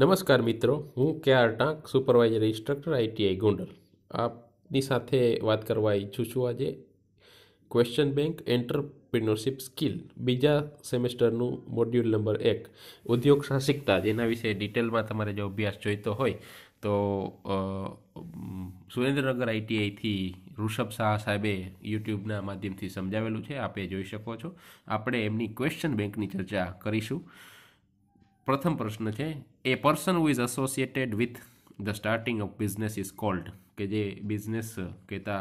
નમસ્કાર મિત્રો હું K R Tank supervisor instructor ITI Gondal આપની સાથે વાત કરવા ઈચ્છું છું આજે ક્વેશ્ચન બેંક એન્ટરપ્રિન્યોરશિપ સ્કિલ બીજા સેમેસ્ટરનું મોડ્યુલ નંબર એક ઉદ્યોગ સાહસિકતા જેના વિશે ડિટેલમાં તમારે જો અભ્યાસ જોઈતો હોય તો સુરેન્દ્રનગર આઈટીઆઈથી ઋષભ શાહ સાહેબે યુટ્યુબના માધ્યમથી સમજાવેલું છે આપે જોઈ શકો છો આપણે એમની ક્વેશ્ચન બેંકની ચર્ચા કરીશું પ્રથમ પ્રશ્ન છે a person who is associated with the starting of business is called કે જે બિઝનેસ કહેતા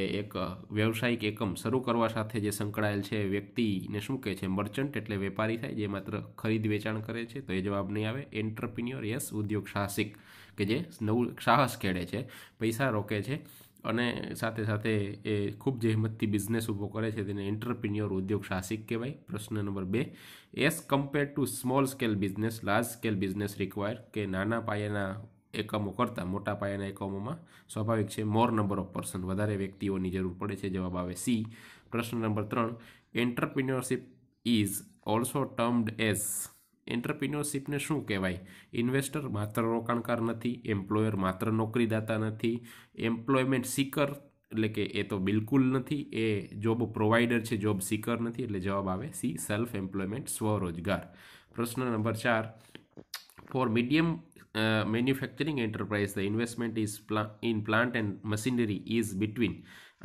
એ એક વ્યવસાયિક એકમ શરૂ કરવા સાથે જે સંકળાયેલ છે વ્યક્તિને શું કહે છે મર્ચન્ટ એટલે વેપારી થાય જે માત્ર ખરીદ વેચાણ કરે છે તો એ જવાબ નહીં આવે એન્ટરપ્રિન્યોર યસ ઉદ્યોગ સાહસિક કે જે નવું સાહસ ખેડે છે પૈસા રોકે છે અને સાથે સાથે એ ખૂબ જહેમતથી બિઝનેસ ઊભો કરે છે તેને એન્ટરપ્રિન્યોર ઉદ્યોગ સાહસિક કહેવાય પ્રશ્ન નંબર બે as compare to small scale business large scale business require કે નાના પાયાના એકમો કરતાં મોટા પાયાના એકમોમાં સ્વાભાવિક છે મોર નંબર ઓફ પર્સન વધારે વ્યક્તિઓની જરૂર પડે છે જવાબ આવે સી પ્રશ્ન નંબર ત્રણ entrepreneurship is also termed as એન્ટરપ્રિન્યોરશિપને શું કહેવાય ઇન્વેસ્ટર માત્ર રોકાણકાર નથી એમ્પ્લોયર માત્ર નોકરીદાતા નથી એમ્પ્લોયમેન્ટ સીકર એટલે કે એ તો બિલકુલ નથી એ જોબ પ્રોવાઈડર છે જોબ સીકર નથી એટલે જવાબ આવે સી સેલ્ફ એમ્પ્લોયમેન્ટ સ્વરોજગાર પ્રશ્ન નંબર ચાર four medium manufacturing enterprise the investment is પ્લા in plant and machinery is between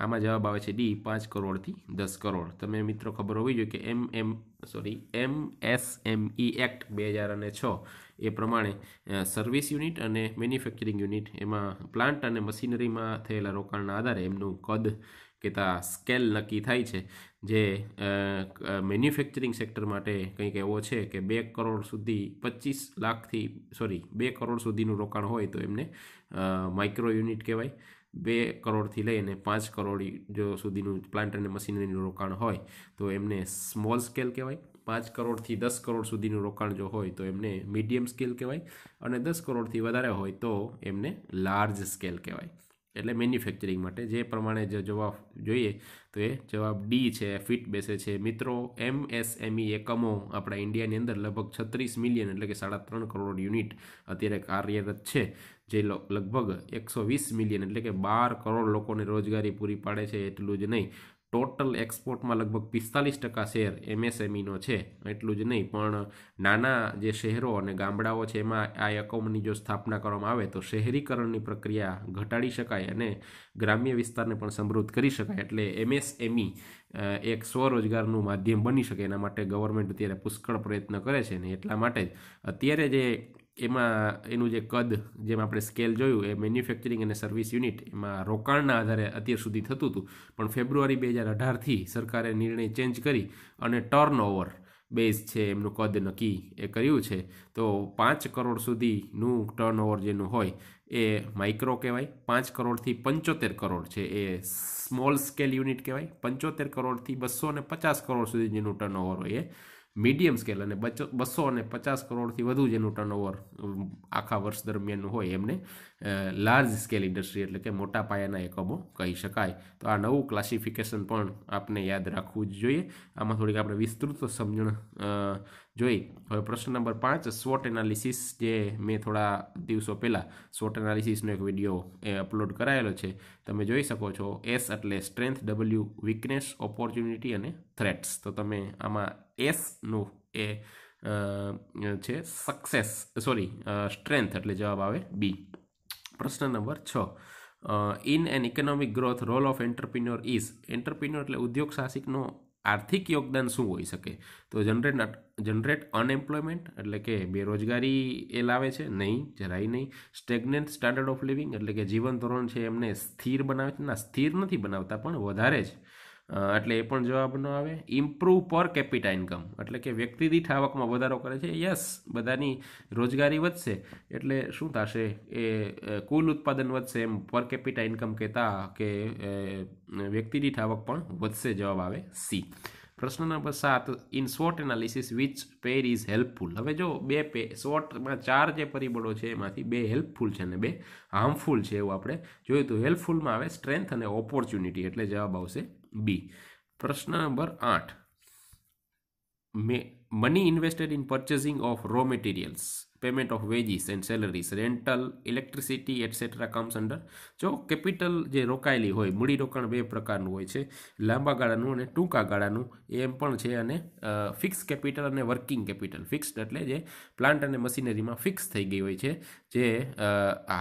આમાં જવાબ આવે છે ડી પાંચ કરોડથી દસ કરોડ તમે મિત્રો ખબર હોવી જોઈએ કે M M sorry M S M E act બે હજાર અને છ એ પ્રમાણે સર્વિસ યુનિટ અને મેન્યુફેક્ચરિંગ યુનિટ એમાં પ્લાન્ટ અને મશીનરીમાં થયેલા રોકાણના આધારે એમનું કદ કે તા સ્કેલ નક્કી થાય છે જે મેન્યુફેક્ચરિંગ સેક્ટર માટે કંઈક એવો છે કે બે કરોડ સુધી પચીસ લાખથી સોરી બે કરોડ સુધીનું રોકાણ હોય તો એમને માઇક્રો યુનિટ કહેવાય બે કરોડથી લઈને પાંચ કરોડ જો સુધીનું પ્લાન્ટ અને મશીનરીનું રોકાણ હોય તો એમને સ્મોલ સ્કેલ કહેવાય પાંચ કરોડથી દસ કરોડ સુધીનું રોકાણ જો હોય તો એમને મીડિયમ સ્કેલ કહેવાય અને દસ કરોડથી વધારે હોય તો એમને લાર્જ સ્કેલ કહેવાય એટલે મેન્યુફેક્ચરિંગ માટે જે પ્રમાણે જે જવાબ જોઈએ તો એ જવાબ ડી છે ફિટ બેસે છે મિત્રો એમ એસ એમઈ એકમો આપણા ઇન્ડિયાની અંદર લગભગ છત્રીસ મિલિયન એટલે કે સાડા ત્રણ કરોડ યુનિટ અત્યારે કાર્યરત છે જે લગભગ એકસો વીસ મિલિયન એટલે કે બાર કરોડ લોકોને રોજગારી પૂરી પાડે છે એટલું જ નહીં ટોટલ એક્સપોર્ટમાં લગભગ પિસ્તાલીસ ટકા શેર એમએસએમઈનો e છે એટલું જ નહીં પણ નાના જે શહેરો અને ગામડાઓ છે એમાં આ એકમની જો સ્થાપના કરવામાં આવે તો શહેરીકરણની પ્રક્રિયા ઘટાડી શકાય અને ગ્રામ્ય વિસ્તારને પણ સમૃદ્ધ કરી શકાય એટલે એમએસએમઈ e, એક સ્વરોજગારનું માધ્યમ બની શકે એના માટે ગવર્મેન્ટ અત્યારે પુષ્કળ પ્રયત્ન કરે છે ને એટલા માટે જ અત્યારે જે એમાં એનું જે કદ જેમ આપણે સ્કેલ જોયું એ મેન્યુફેક્ચરિંગ અને સર્વિસ યુનિટ એમાં રોકાણના આધારે અત્યાર સુધી થતું હતું પણ ફેબ્રુઆરી બે હજાર અઢારથી સરકારે નિર્ણય ચેન્જ કરી અને ટર્નઓવર બેઝ છે એમનું કદ નક્કી એ કર્યું છે તો પાંચ કરોડ સુધીનું ટર્નઓવર જેનું હોય એ માઇક્રો કહેવાય પાંચ કરોડથી પંચોતેર કરોડ છે એ સ્મોલ સ્કેલ યુનિટ કહેવાય પંચોતેર કરોડથી બસો ને પચાસ કરોડ સુધી જેનું ટર્નઓવર હોય એ મીડિયમ સ્કેલ અને બચો બસો અને પચાસ કરોડથી વધુ જેનું ટર્નઓવર આખા વર્ષ દરમિયાનનું હોય એમને લાર્જ સ્કેલ ઇન્ડસ્ટ્રી એટલે કે મોટા પાયાના એકમો કહી શકાય તો આ નવું ક્લાસિફિકેશન પણ આપણે યાદ રાખવું જ જોઈએ આમાં થોડીક આપણે વિસ્તૃત સમજણ જોઈ હવે પ્રશ્ન નંબર પાંચ શોર્ટ એનાલિસિસ જે મેં થોડા દિવસો પહેલાં શોર્ટ એનાલિસિસનો એક વિડીયો એ અપલોડ કરાયેલો છે તમે જોઈ શકો છો એસ એટલે સ્ટ્રેન્થ ડબલ્યુ વીકનેસ ઓપોર્ચ્યુનિટી અને થ્રેટ્સ તો તમે આમાં એસનું એ છે સક્સેસ સોરી સ્ટ્રેન્થ એટલે જવાબ આવે બી પ્રશ્ન નંબર છ in an economic growth role of entrepreneur is entrepreneur એટલે ઉદ્યોગ સાહસિકનો આર્થિક યોગદાન શું હોઈ શકે તો જનરેટ જનરેટ અનએમ્પ્લોયમેન્ટ એટલે કે બેરોજગારી એ લાવે છે નહીં જરાય નહીં સ્ટેગનેન્ટ સ્ટાન્ડર્ડ ઓફ લિવિંગ એટલે કે જીવન ધોરણ છે એમને સ્થિર બનાવે છે ના સ્થિર નથી બનાવતા પણ વધારે જ એટલે એ પણ જવાબ ન આવે ઇમ્પ્રુવ પર કેપિટા ઇન્કમ એટલે કે વ્યક્તિ દીઠ આવકમાં વધારો કરે છે યસ બધાની રોજગારી વધશે એટલે શું થશે એ કુલ ઉત્પાદન વધશે એમ પર કેપિટા ઇન્કમ કહેતા કે વ્યક્તિ દીઠ આવક પણ વધશે જવાબ આવે સી પ્રશ્ન નંબર સાત in short analysis which pair is helpful હવે જો બે પે શોર્ટમાં ચાર જે પરિબળો છે એમાંથી બે હેલ્પફુલ છે અને બે હાર્મફુલ છે એવું આપણે જોયું તો હેલ્પફુલમાં આવે સ્ટ્રેન્થ અને ઓપોર્ચ્યુનિટી એટલે જવાબ આવશે બી પ્રશ્ન નંબર આઠ મે money invested in purchasing of raw materials payment of wages and salaries rental electricity etc comes under જો કેપિટલ જે રોકાયેલી હોય મૂડીરોકાણ બે પ્રકારનું હોય છે લાંબા ગાળાનું અને ટૂંકા ગાળાનું એમ પણ છે અને ફિક્સ કેપિટલ અને વર્કિંગ કેપિટલ ફિક્સ્ડ એટલે જે પ્લાન્ટ અને મશીનરીમાં ફિક્સ થઈ ગઈ હોય છે જે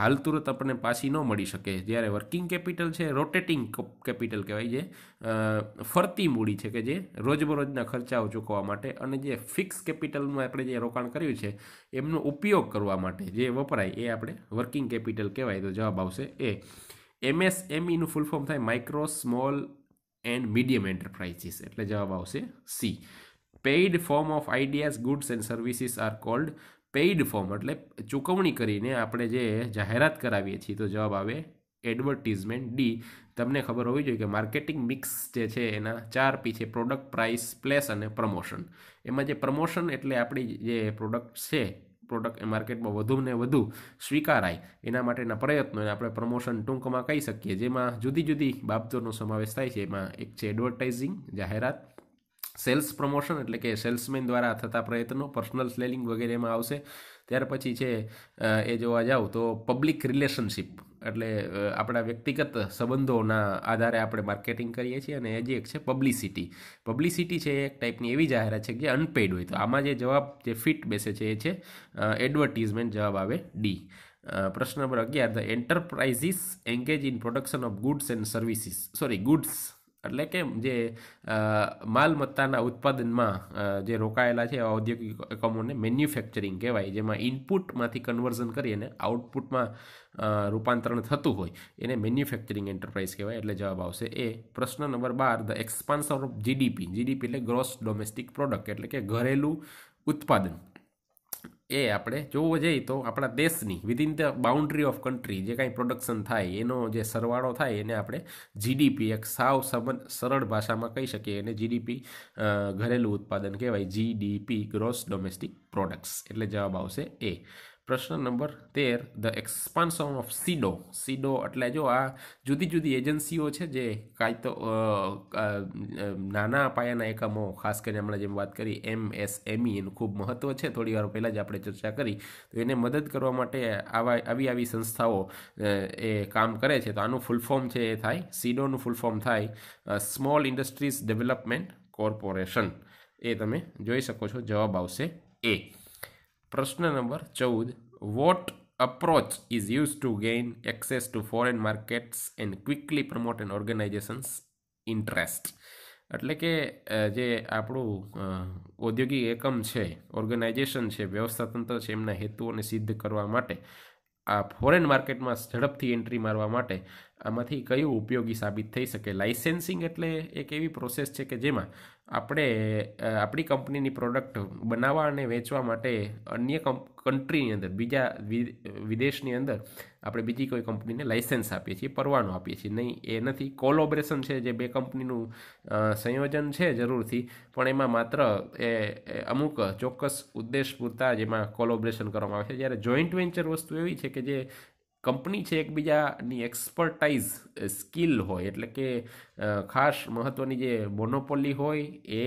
હાલ તુરત આપણને પાછી ન મળી શકે જ્યારે વર્કિંગ કેપિટલ છે રોટેટિંગ કેપિટલ કહેવાય જે ફરતી મૂડી છે કે જે રોજબરોજના ખર્ચાઓ ચૂકવવા માટે અને જે ફિક્સ કેપિટલમાં આપણે જે રોકાણ કર્યું છે એમનું ઉપયોગ કરવા માટે જે વપરાય એ આપણે વર્કિંગ કેપિટલ કહેવાય તો જવાબ આવશે એ એમએસએમઈનું ફૂલ ફોર્મ થાય micro small and medium enterprises એટલે જવાબ આવશે C paid form of ideas goods and services are called paid form એટલે ચૂકવણી કરીને આપણે જે જાહેરાત કરાવીએ છીએ તો જવાબ આવે એડવર્ટીઝમેન્ટ ડી તમને ખબર હોવી જોઈએ કે માર્કેટિંગ મિક્સ જે છે એના ચાર પી છે પ્રોડક્ટ પ્રાઇસ પ્લેસ અને પ્રમોશન એમાં જે પ્રમોશન એટલે આપણી જે પ્રોડક્ટ છે પ્રોડક્ટ એ માર્કેટમાં વધુને વધુ સ્વીકારાય એના માટેના પ્રયત્નોને આપણે પ્રમોશન ટૂંકમાં કહી શકીએ જેમાં જુદી જુદી બાબતોનો સમાવેશ થાય છે એમાં એક છે એડવર્ટાઇઝિંગ જાહેરાત સેલ્સ પ્રમોશન એટલે કે સેલ્સમેન દ્વારા થતા પ્રયત્નો પર્સનલ સેલિંગ વગેરેમાં આવશે ત્યાર પછી છે એ જોવા જાઓ તો પબ્લિક રિલેશનશિપ એટલે આપણા વ્યક્તિગત સંબંધોના આધારે આપણે માર્કેટિંગ કરીએ છીએ અને જે એક છે પબ્લિસિટી પબ્લિસિટી છે એક ટાઈપની એવી જાહેરાત છે કે જે અનપેડ હોય તો આમાં જે જવાબ જે ફિટ બેસે છે એ છે એડવર્ટીઝમેન્ટ જવાબ આવે ડી પ્રશ્ન નંબર અગિયાર the enterprises engage in production of goods and services sorry goods એટલે કે જે માલમત્તાના ઉત્પાદનમાં જે રોકાયેલા છે ઔદ્યોગિક એકમોને મેન્યુફેક્ચરિંગ કહેવાય જેમાં ઇનપુટમાંથી કન્વર્ઝન કરી અને આઉટપુટમાં રૂપાંતરણ થતું હોય એને મેન્યુફેક્ચરિંગ એન્ટરપ્રાઇઝ કહેવાય એટલે જવાબ આવશે એ પ્રશ્ન નંબર બાર the expansion of GDP GDP એટલે ગ્રોસ ડોમેસ્ટિક પ્રોડક્ટ એટલે કે ઘરેલું ઉત્પાદન એ આપણે જોવો જઈએ તો આપણા દેશની within the boundary of country જે કાંઈ પ્રોડક્શન થાય એનો જે સરવાળો થાય એને આપણે જીડીપી એક સાવ સરળ ભાષામાં કહી શકીએ એને જીડીપી ઘરેલું ઉત્પાદન કહેવાય જીડીપી ગ્રોસ ડોમેસ્ટિક પ્રોડક્ટ્સ એટલે જવાબ આવશે એ પ્રશ્ન નંબર તેર the expansion of SIDO SIDO એટલે જો આ જુદી જુદી એજન્સીઓ છે જે કાયતો નાના પાયાના એકમો ખાસ કરીને હમણાં જેમ વાત કરી એમ એસ એમઈ એનું ખૂબ મહત્ત્વ છે થોડી વાર પહેલાં જ આપણે ચર્ચા કરી તો એને મદદ કરવા માટે આવા આવી આવી સંસ્થાઓ એ કામ કરે છે તો આનું ફૂલ ફોર્મ છે એ થાય સીડોનું ફૂલ ફોર્મ થાય સ્મોલ ઇન્ડસ્ટ્રીઝ ડેવલપમેન્ટ કોર્પોરેશન એ તમે જોઈ શકો છો જવાબ આવશે એ પ્રશ્ન નંબર ચૌદ what approach is use to gain access to foreign markets and quickly promote an organisations interest એટલે કે જે આપણું ઔદ્યોગિક એકમ છે ઓર્ગેનાઇઝેશન છે વ્યવસ્થાતંત્ર છે એમના હેતુઓને સિદ્ધ કરવા માટે આ ફોરેન માર્કેટમાં ઝડપથી એન્ટ્રી મારવા માટે આમાંથી કયું ઉપયોગી સાબિત થઈ શકે લાઇસેન્સિંગ એટલે એક એવી પ્રોસેસ છે કે જેમાં આપણે આપણી કંપનીની પ્રોડક્ટ બનાવવા અને વેચવા માટે અન્ય કન્ટ્રીની અંદર બીજા વિદેશની અંદર આપણે બીજી કોઈ કંપનીને લાઇસન્સ આપીએ છીએ પરવાનું આપીએ છીએ નહીં એ નથી કોલોબરેશન છે જે બે કંપનીનું સંયોજન છે જરૂરથી પણ એમાં માત્ર એ અમુક ચોક્કસ ઉદ્દેશ પૂરતા જેમાં કોલોબરેશન કરવામાં આવે છે જ્યારે જોઈન્ટ વેન્ચર વસ્તુ એવી છે કે જે કંપની છે એકબીજાની એક્સપર્ટાઇઝ સ્કિલ હોય એટલે કે ખાસ મહત્ત્વની જે મોનોપોલી હોય એ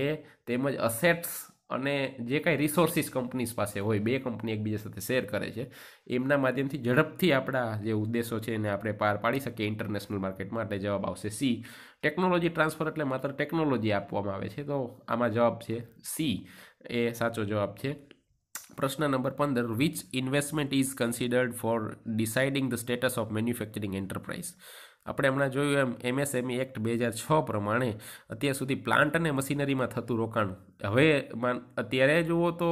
તેમજ અસેટ્સ અને જે કાંઈ રિસોર્સિસ કંપનીઝ પાસે હોય બે કંપની એકબીજા સાથે શેર કરે છે એમના માધ્યમથી ઝડપથી આપણા જે ઉદ્દેશો છે એને આપણે પાર પાડી શકીએ ઇન્ટરનેશનલ માર્કેટમાં એટલે જવાબ આવશે સી ટેકનોલોજી ટ્રાન્સફર એટલે માત્ર ટેકનોલોજી આપવામાં આવે છે તો આમાં જવાબ છે સી એ સાચો જવાબ છે પ્રશ્ન નંબર પંદર which investment is considered for deciding the status of manufacturing enterprise આપણે હમણાં જોયું એમ એમએસએમઈ એક્ટ e બે હજાર છ પ્રમાણે અત્યાર સુધી પ્લાન્ટ અને મશીનરીમાં થતું રોકાણ હવે અત્યારે જુઓ તો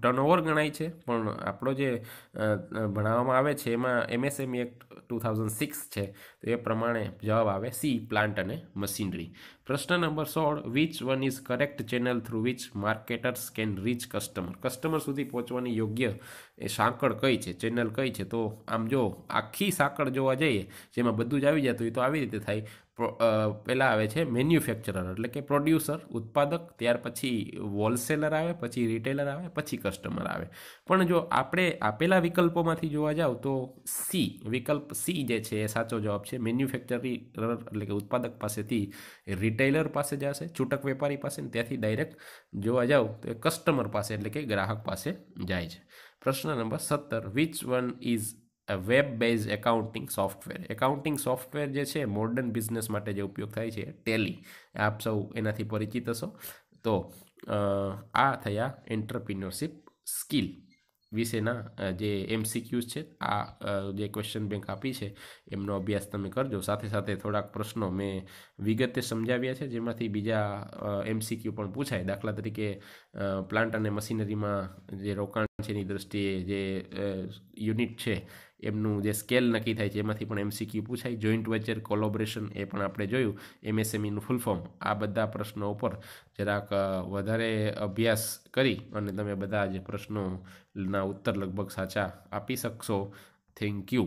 ટર્નઓવર ગણાય છે પણ આપણો જે ભણાવવામાં આવે છે એમાં MSME act two thousand six છે તો એ પ્રમાણે જવાબ આવે સી પ્લાન્ટ અને મશીનરી પ્રશ્ન નંબર સોળ which one is correct channel through which marketers can reach customer customer સુધી પહોંચવાની યોગ્ય એ સાંકળ કઈ છે ચેનલ કઈ છે તો આમ જો આખી સાંકળ જોવા જઈએ જેમાં બધું જ આવી જતું હોય તો આવી રીતે થાય પહેલાં આવે છે મેન્યુફેક્ચરર એટલે કે પ્રોડ્યુસર ઉત્પાદક ત્યાર પછી હોલસેલર આવે પછી રિટેલર આવે પછી કસ્ટમર આવે પણ જો આપણે આપેલા વિકલ્પોમાંથી જોવા જાવ તો સી વિકલ્પ સી જે છે એ સાચો જવાબ છે મેન્યુફેક્ચરર એટલે કે ઉત્પાદક પાસેથી રિટેલર પાસે જશે છૂટક વેપારી પાસે ત્યાંથી ડાયરેક્ટ જોવા જાવ તો એ કસ્ટમર પાસે એટલે કે ગ્રાહક પાસે જાય છે પ્રશ્ન નંબર સત્તર which one is web base accounting software accounting software જે છે મોડર્ન બિઝનેસ માટે જે ઉપયોગ થાય છે ટેલી આપ સૌ એનાથી પરિચિત હશો તો આ થયા એન્ટરપ્રિન્યોરશિપ સ્કિલ વિશેના જે એમસીક્યુઝ છે આ જે ક્વેશ્ચન બેંક આપી છે એમનો અભ્યાસ તમે કરજો સાથે સાથે થોડાક પ્રશ્નો મેં વિગતે સમજાવ્યા છે જેમાંથી બીજા એમસીક્યુ પણ પૂછાય દાખલા તરીકે પ્લાન્ટ અને મશીનરીમાં જે રોકાણ ની દ્રષ્ટિએ જે યુનિટ છે એમનું જે સ્કેલ નક્કી થાય છે એમાંથી પણ એમસીક્યુ પૂછાય જોઈન્ટ વેન્ચર કોલોબરેશન એ પણ આપણે જોયું એમએસએમઈનું ફૂલ ફોર્મ આ બધા પ્રશ્નો ઉપર જરાક વધારે અભ્યાસ કરી અને તમે બધા જે પ્રશ્નોના ઉત્તર લગભગ સાચા આપી શકશો થેન્ક યુ